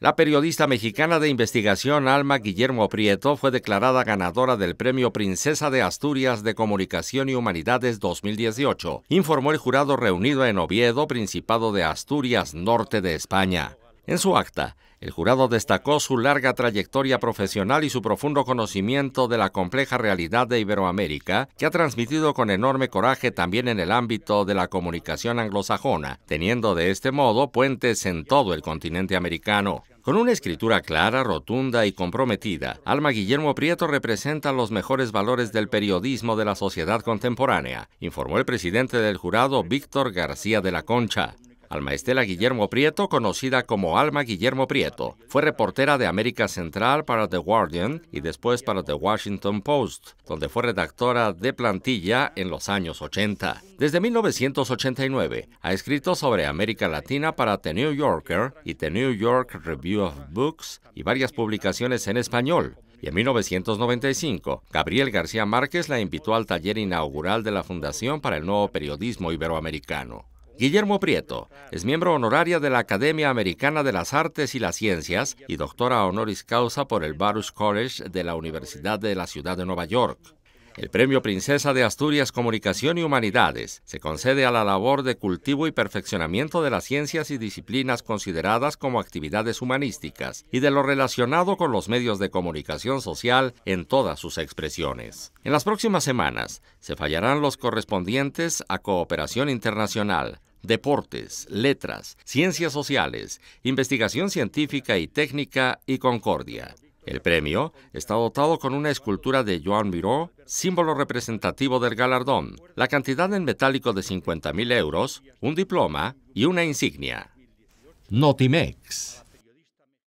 La periodista mexicana de investigación Alma Guillermo Prieto fue declarada ganadora del Premio Princesa de Asturias de Comunicación y Humanidades 2018, informó el jurado reunido en Oviedo, Principado de Asturias, norte de España. En su acta, el jurado destacó su larga trayectoria profesional y su profundo conocimiento de la compleja realidad de Iberoamérica, que ha transmitido con enorme coraje también en el ámbito de la comunicación anglosajona, teniendo de este modo puentes en todo el continente americano. Con una escritura clara, rotunda y comprometida, Alma Guillermo Prieto representa los mejores valores del periodismo de la sociedad contemporánea, informó el presidente del jurado Víctor García de la Concha. Alma Estela Guillermo Prieto, conocida como Alma Guillermo Prieto, fue reportera de América Central para The Guardian y después para The Washington Post, donde fue redactora de plantilla en los años 80. Desde 1989 ha escrito sobre América Latina para The New Yorker y The New York Review of Books y varias publicaciones en español y en 1995, Gabriel García Márquez la invitó al taller inaugural de la Fundación para el Nuevo Periodismo Iberoamericano. Guillermo Prieto es miembro honoraria de la Academia Americana de las Artes y las Ciencias y doctora honoris causa por el Baruch College de la Universidad de la Ciudad de Nueva York. El Premio Princesa de Asturias Comunicación y Humanidades se concede a la labor de cultivo y perfeccionamiento de las ciencias y disciplinas consideradas como actividades humanísticas y de lo relacionado con los medios de comunicación social en todas sus expresiones. En las próximas semanas se fallarán los correspondientes a cooperación internacional, deportes, letras, ciencias sociales, investigación científica y técnica y concordia. El premio está dotado con una escultura de Joan Miró, símbolo representativo del galardón, la cantidad en metálico de 50.000 euros, un diploma y una insignia. Notimex.